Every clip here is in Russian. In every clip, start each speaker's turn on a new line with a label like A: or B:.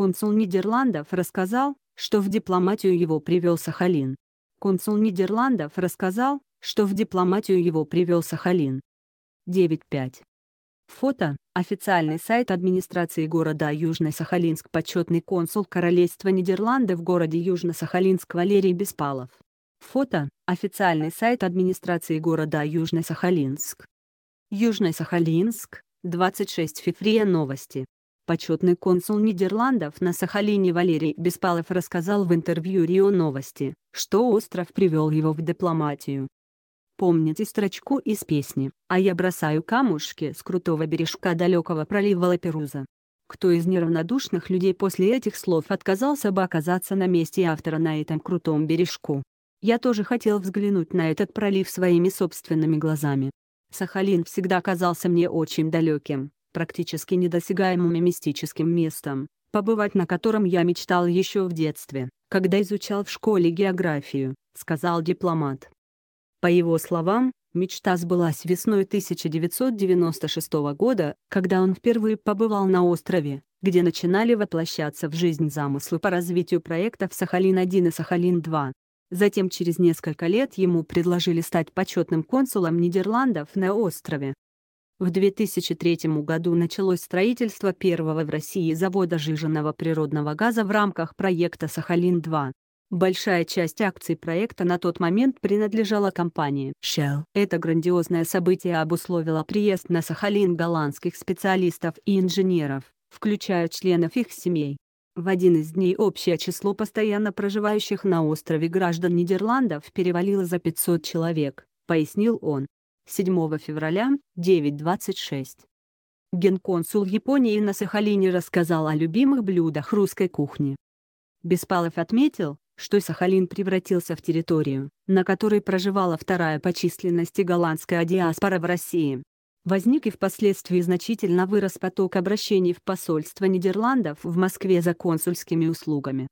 A: Консул Нидерландов рассказал, что в дипломатию его привел Сахалин. Консул Нидерландов рассказал, что в дипломатию его привел Сахалин. 9.5. Фото. Официальный сайт администрации города Южный сахалинск Почетный консул Королевства Нидерланды в городе Южно-Сахалинск Валерий Беспалов. Фото. Официальный сайт администрации города Южный сахалинск Южный сахалинск 26 февраля новости. Почетный консул Нидерландов на Сахалине Валерий Беспалов рассказал в интервью РИО Новости, что остров привел его в дипломатию. Помните строчку из песни «А я бросаю камушки с крутого бережка далекого пролива Лаперуза». Кто из неравнодушных людей после этих слов отказался бы оказаться на месте автора на этом крутом бережку? Я тоже хотел взглянуть на этот пролив своими собственными глазами. Сахалин всегда казался мне очень далеким, практически недосягаемым и мистическим местом, побывать на котором я мечтал еще в детстве, когда изучал в школе географию, сказал дипломат. По его словам, мечта сбылась весной 1996 года, когда он впервые побывал на острове, где начинали воплощаться в жизнь замыслы по развитию проектов «Сахалин-1» и «Сахалин-2». Затем через несколько лет ему предложили стать почетным консулом Нидерландов на острове, в 2003 году началось строительство первого в России завода жиженного природного газа в рамках проекта «Сахалин-2». Большая часть акций проекта на тот момент принадлежала компании Shell. Это грандиозное событие обусловило приезд на Сахалин голландских специалистов и инженеров, включая членов их семей. В один из дней общее число постоянно проживающих на острове граждан Нидерландов перевалило за 500 человек, пояснил он. 7 февраля, 9.26. Генконсул Японии на Сахалине рассказал о любимых блюдах русской кухни. Беспалов отметил, что Сахалин превратился в территорию, на которой проживала вторая по численности голландская диаспора в России. Возник и впоследствии значительно вырос поток обращений в посольство Нидерландов в Москве за консульскими услугами.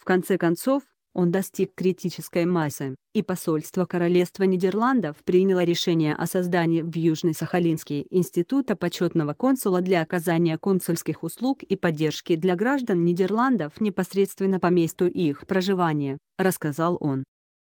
A: В конце концов, он достиг критической массы, и посольство Королевства Нидерландов приняло решение о создании в Южной сахалинске Института почетного консула для оказания консульских услуг и поддержки для граждан Нидерландов непосредственно по месту их проживания, рассказал он.